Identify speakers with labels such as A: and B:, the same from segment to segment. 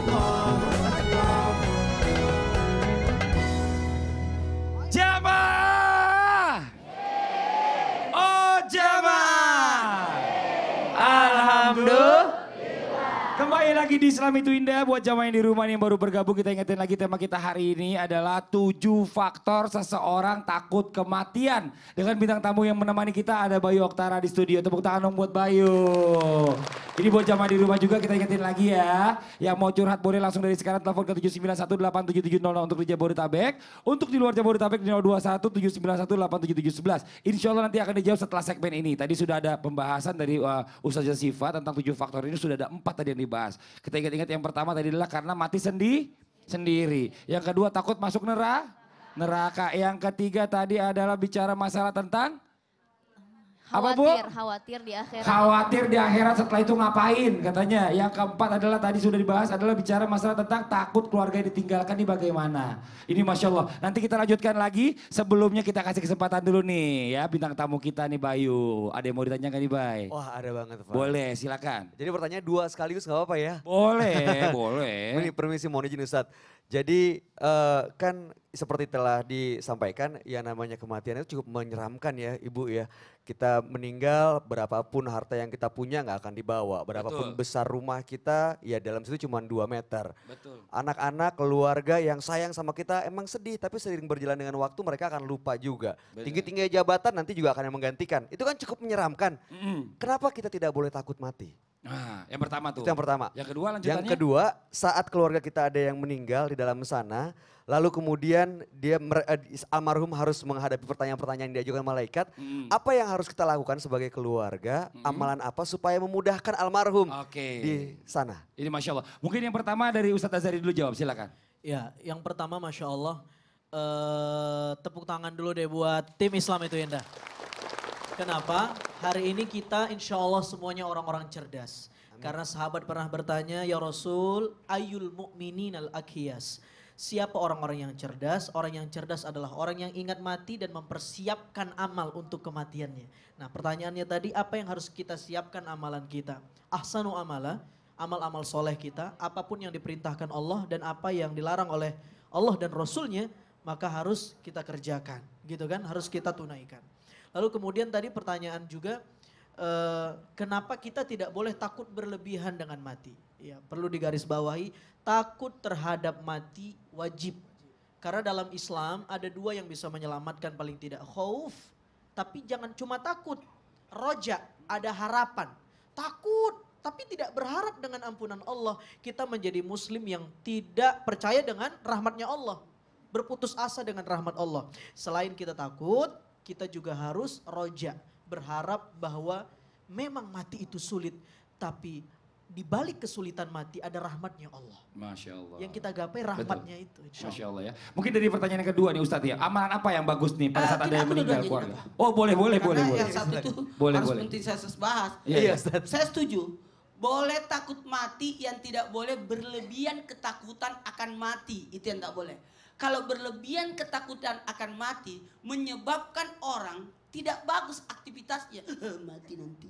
A: apart. lagi di Islam itu indah. Buat jamaah yang di rumah yang baru bergabung kita ingetin lagi tema kita hari ini adalah tujuh faktor seseorang takut kematian. Dengan bintang tamu yang menemani kita ada Bayu Oktara di studio. Tepuk tangan dong buat Bayu. Ini buat jamaah di rumah juga kita ingetin lagi ya. Yang mau curhat boleh langsung dari sekarang telepon ke tujuh tujuh tujuh sembilan satu delapan nol untuk di Jabodetabek. Untuk di luar Jabodetabek tujuh sebelas. Insya Allah nanti akan dijawab setelah segmen ini. Tadi sudah ada pembahasan dari uh, Ustaz Siva tentang tujuh faktor ini sudah ada empat tadi yang dibahas. Kita ingat-ingat yang pertama tadi adalah karena mati sendi sendiri. Yang kedua takut masuk neraka. Neraka. Yang ketiga tadi adalah bicara masalah tentang Khawatir, Apa bu?
B: Khawatir di akhirat. Khawatir di akhirat
A: setelah itu ngapain katanya. Yang keempat adalah tadi sudah dibahas adalah bicara masalah tentang takut keluarga yang ditinggalkan ini bagaimana. Ini Masya Allah. Nanti kita lanjutkan lagi. Sebelumnya kita kasih kesempatan dulu nih ya bintang tamu kita nih Bayu. Ada yang mau ditanyakan nih Bay? Wah ada banget Pak. Boleh silakan. Jadi pertanyaan dua sekaligus gak apa-apa ya? Boleh, boleh. Ini permisi mohon izin Ustadz. Jadi uh, kan seperti telah disampaikan
C: ya namanya kematian itu cukup menyeramkan ya Ibu ya. Kita meninggal berapapun harta yang kita punya nggak akan dibawa. Berapapun Betul. besar rumah kita ya dalam situ cuma 2 meter. Anak-anak, keluarga yang sayang sama kita emang sedih tapi sering berjalan dengan waktu mereka akan lupa juga. Tinggi-tinggi jabatan nanti juga akan yang menggantikan. Itu kan cukup menyeramkan. Mm -hmm. Kenapa kita tidak boleh takut
A: mati? Nah, yang pertama tuh. Itu yang pertama. Yang kedua lanjutannya? Yang kedua,
C: saat keluarga kita ada yang meninggal di dalam sana, lalu kemudian dia eh, almarhum harus menghadapi pertanyaan-pertanyaan yang diajukan malaikat, hmm. apa yang harus kita lakukan sebagai keluarga?
A: Hmm. Amalan apa supaya memudahkan almarhum okay. di sana? Ini Masya Allah. Mungkin yang pertama dari Ustadz Azari dulu jawab, silakan.
C: Ya, yang pertama Masya Allah, eh, tepuk tangan dulu deh buat tim Islam itu Indah. Kenapa? Hari ini kita insya Allah semuanya orang-orang cerdas. Amin. Karena sahabat pernah bertanya, Ya Rasul, ayul mu'minin al akhiyas. Siapa orang-orang yang cerdas? Orang yang cerdas adalah orang yang ingat mati dan mempersiapkan amal untuk kematiannya. Nah pertanyaannya tadi, apa yang harus kita siapkan amalan kita? Ahsanu amala, amal-amal soleh kita, apapun yang diperintahkan Allah dan apa yang dilarang oleh Allah dan Rasulnya, maka harus kita kerjakan, gitu kan? Harus kita tunaikan. Lalu kemudian tadi pertanyaan juga eh, kenapa kita tidak boleh takut berlebihan dengan mati? Ya, perlu digarisbawahi takut terhadap mati wajib. Karena dalam Islam ada dua yang bisa menyelamatkan paling tidak khauf, tapi jangan cuma takut. Roja, ada harapan. Takut, tapi tidak berharap dengan ampunan Allah. Kita menjadi muslim yang tidak percaya dengan rahmatnya Allah. Berputus asa dengan rahmat Allah. Selain kita takut, kita juga harus roja, berharap bahwa memang mati itu sulit, tapi di balik kesulitan mati ada rahmatnya Allah.
A: Masya Allah. Yang kita gapai rahmatnya Betul. itu. Insya Allah. Masya Allah ya. Mungkin dari pertanyaan yang kedua nih Ustadz ya, amalan apa yang bagus nih pada ah, saat uh, ada yang meninggal keluarga? Oh boleh boleh boleh. Karena boleh. yang boleh. satu itu boleh, harus
D: penting saya bahas. Iya, ya, Ustadz. Saya setuju. Boleh takut mati yang tidak boleh berlebihan ketakutan akan mati. Itu yang tak boleh kalau berlebihan ketakutan akan mati menyebabkan orang tidak bagus aktivitasnya. Eh, mati nanti.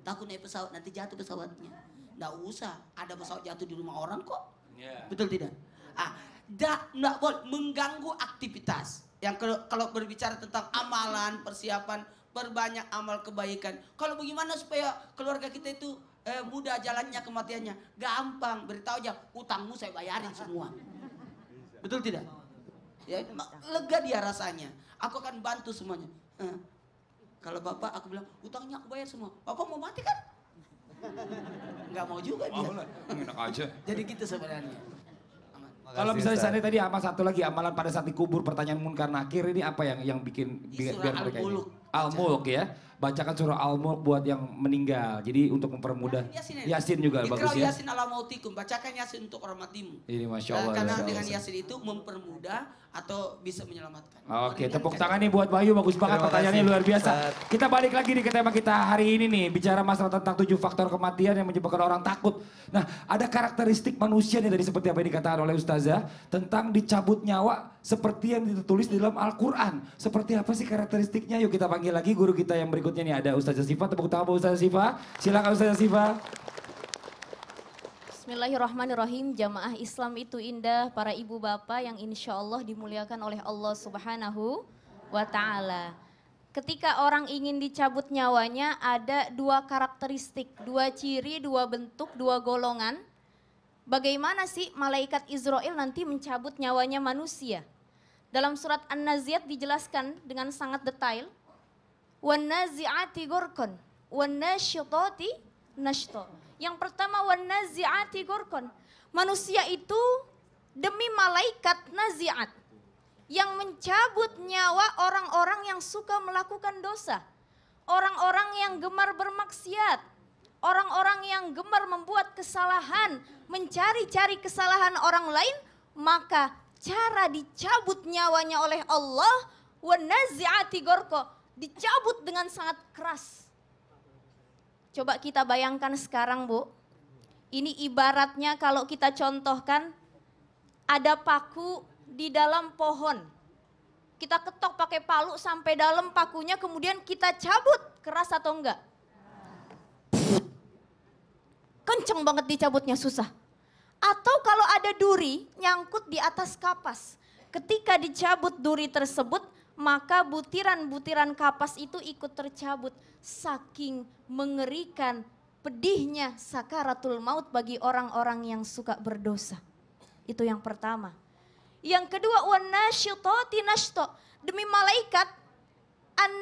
D: Takut naik pesawat, nanti jatuh pesawatnya. Nggak usah, ada pesawat jatuh di rumah orang kok. Yeah. Betul tidak? Ah, tidak boleh mengganggu aktivitas. Yang kalau, kalau berbicara tentang amalan, persiapan, perbanyak amal kebaikan. Kalau bagaimana supaya keluarga kita itu eh, mudah jalannya kematiannya? Gampang, beritahu aja, utangmu saya bayarin semua. Betul tidak? Ya, lega dia rasanya. Aku akan bantu semuanya. kalau bapak aku bilang, utangnya aku bayar semua. Bapak mau mati kan? Enggak mau juga dia.
A: Enak aja.
D: Jadi gitu sebenarnya.
A: Kalau misalnya saya tadi amal satu lagi amalan pada saat dikubur pertanyaan munkar nakir ini apa yang yang bikin biar, biar mereka ini? Al-Mulk ya. Bacakan surah Al-Mulk buat yang meninggal. Jadi untuk mempermudah. Yasin, yasin, juga Ikra bagus ya. Yasin
D: ala mautikum. Bacakan Yasin untuk orang
A: matimu. Ini Masya eh, Allah. Karena dengan
D: Yasin itu mempermudah atau bisa menyelamatkan.
A: Ah, oke, tepuk tangan nih buat Bayu, bagus banget pertanyaannya luar biasa. Kita balik lagi nih ke tema kita hari ini nih, bicara masalah tentang tujuh faktor kematian yang menyebabkan orang takut. Nah, ada karakteristik manusia nih dari seperti apa yang dikatakan oleh Ustazah tentang dicabut nyawa seperti yang ditulis di dalam Al-Qur'an. Seperti apa sih karakteristiknya? Yuk kita panggil lagi guru kita yang berikutnya nih ada Ustazah Siva, tepuk tangan buat Ustazah Siva. Silakan Ustazah Siva.
B: Bismillahirrahmanirrahim, jamaah Islam itu indah, para ibu bapak yang insya Allah dimuliakan oleh Allah subhanahu wa ta'ala. Ketika orang ingin dicabut nyawanya ada dua karakteristik, dua ciri, dua bentuk, dua golongan. Bagaimana sih malaikat Israel nanti mencabut nyawanya manusia? Dalam surat An-Naziat dijelaskan dengan sangat detail. وَالنَّازِعَاتِ غُرْكُنْ وَالنَّاشِطَاتِ نَشْطَ yang pertama wanaziati gorkon. Manusia itu demi malaikat naziat yang mencabut nyawa orang-orang yang suka melakukan dosa, orang-orang yang gemar bermaksiat, orang-orang yang gemar membuat kesalahan, mencari-cari kesalahan orang lain, maka cara dicabut nyawanya oleh Allah wanaziati gorko dicabut dengan sangat keras Coba kita bayangkan sekarang, Bu. Ini ibaratnya kalau kita contohkan ada paku di dalam pohon. Kita ketok pakai palu sampai dalam pakunya kemudian kita cabut keras atau enggak? Kenceng banget dicabutnya susah. Atau kalau ada duri nyangkut di atas kapas. Ketika dicabut duri tersebut maka butiran-butiran kapas itu ikut tercabut saking mengerikan pedihnya sakaratul maut bagi orang-orang yang suka berdosa. Itu yang pertama. Yang kedua wanasyutoti demi malaikat an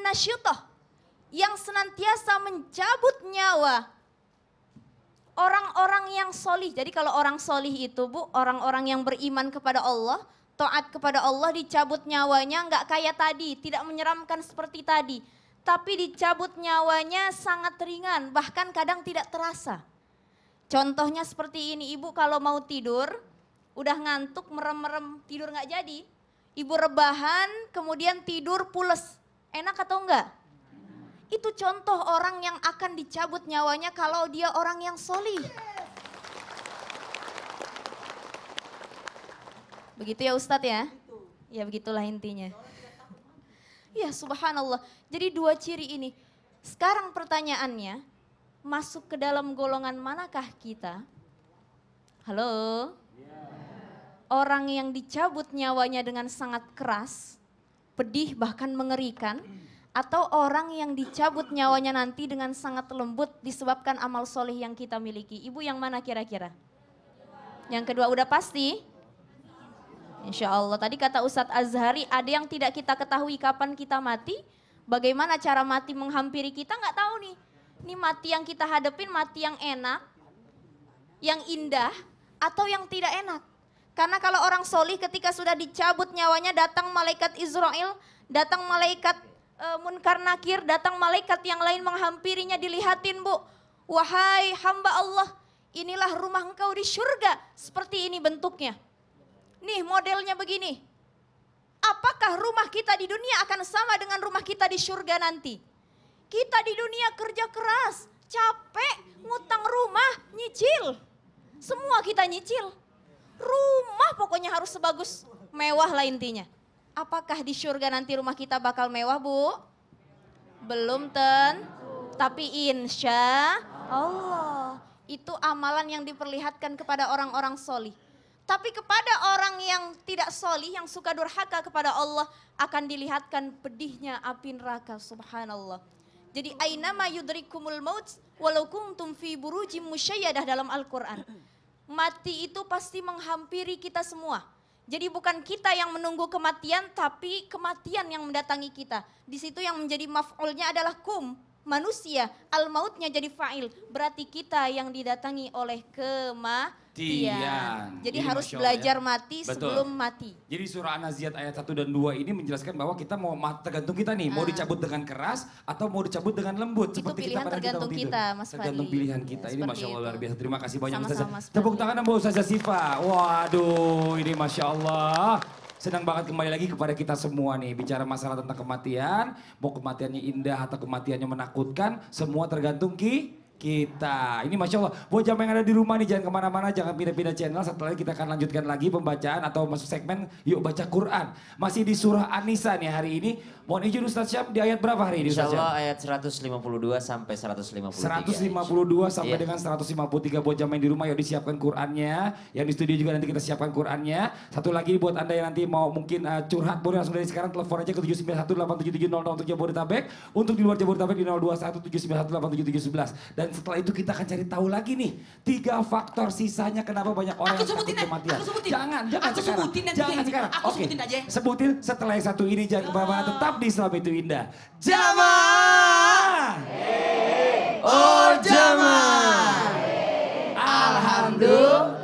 B: yang senantiasa mencabut nyawa orang-orang yang solih. Jadi kalau orang solih itu bu, orang-orang yang beriman kepada Allah, taat kepada Allah dicabut nyawanya nggak kayak tadi, tidak menyeramkan seperti tadi. Tapi dicabut nyawanya sangat ringan, bahkan kadang tidak terasa. Contohnya seperti ini, ibu kalau mau tidur, udah ngantuk, merem-merem, tidur nggak jadi. Ibu rebahan, kemudian tidur pules. Enak atau enggak? Itu contoh orang yang akan dicabut nyawanya kalau dia orang yang solih. Begitu ya Ustadz ya? Ya begitulah intinya. Ya subhanallah. Jadi dua ciri ini. Sekarang pertanyaannya, masuk ke dalam golongan manakah kita? Halo? Orang yang dicabut nyawanya dengan sangat keras, pedih bahkan mengerikan, atau orang yang dicabut nyawanya nanti dengan sangat lembut disebabkan amal soleh yang kita miliki. Ibu yang mana kira-kira? Yang kedua udah pasti? Insya Allah. Tadi kata Ustadz Azhari, ada yang tidak kita ketahui kapan kita mati, bagaimana cara mati menghampiri kita nggak tahu nih. Ini mati yang kita hadapin, mati yang enak, yang indah, atau yang tidak enak. Karena kalau orang solih ketika sudah dicabut nyawanya datang malaikat Israel, datang malaikat e, munkar nakir, datang malaikat yang lain menghampirinya dilihatin bu. Wahai hamba Allah, inilah rumah engkau di surga. Seperti ini bentuknya. Nih modelnya begini. Apakah rumah kita di dunia akan sama dengan rumah kita di surga nanti? Kita di dunia kerja keras, capek, ngutang rumah, nyicil. Semua kita nyicil. Rumah pokoknya harus sebagus mewah lah intinya. Apakah di surga nanti rumah kita bakal mewah, Bu? Belum ten, tapi insya Allah itu amalan yang diperlihatkan kepada orang-orang solih. Tapi kepada orang yang tidak solih, yang suka durhaka kepada Allah, akan dilihatkan pedihnya api neraka, subhanallah. Jadi ainama yudrikumul maut walau kuntum fi burujim musyayadah dalam Al-Quran. Mati itu pasti menghampiri kita semua. Jadi bukan kita yang menunggu kematian, tapi kematian yang mendatangi kita. Di situ yang menjadi maf'ulnya adalah kum, manusia, al mautnya jadi fa'il. Berarti kita yang didatangi oleh kematian. Iya. Jadi,
A: jadi iya, harus ya. belajar ya. mati Betul. sebelum mati. Jadi surah an naziat ayat 1 dan 2 ini menjelaskan bahwa kita mau tergantung kita nih, ah. mau dicabut dengan keras atau mau dicabut dengan lembut. Itu seperti pilihan kita tergantung kita, kita Mas Fadli. Tergantung pilihan kita. Ya, ini Masya Allah itu. luar biasa. Terima kasih banyak Sama -sama, Ustazah. Tepuk tangan buat Ustazah Siva. Waduh ini Masya Allah. Senang banget kembali lagi kepada kita semua nih. Bicara masalah tentang kematian, mau kematiannya indah atau kematiannya menakutkan, semua tergantung Ki kita. Ini Masya Allah, buat jam yang ada di rumah nih jangan kemana-mana, jangan pindah-pindah channel. Setelah kita akan lanjutkan lagi pembacaan atau masuk segmen yuk baca Quran. Masih di surah An-Nisa nih hari ini. Mohon izin Ustaz Syam di ayat berapa hari ini Ustaz Syam? Insya Allah ayat 152 sampai 153. 152 sampai yeah. dengan 153 buat jam yang di rumah yuk disiapkan Qurannya. Yang di studio juga nanti kita siapkan Qurannya. Satu lagi buat Anda yang nanti mau mungkin uh, curhat boleh langsung dari sekarang telepon aja ke 7918770 untuk Jabodetabek. Untuk di luar Jabodetabek di 02179187711 Dan setelah itu kita akan cari tahu lagi nih tiga faktor sisanya kenapa banyak orang aku sebutin takut kematian. Aku sebutin. Jangan, jangan aku sekarang. Sebutin nanti jangan sekarang. Aku Oke. sebutin aja. Sebutin setelah yang satu ini jangan kemana mana ah. tetap di Islam itu indah. Jama. Hey. Oh Jama.
B: Hey. Alhamdulillah.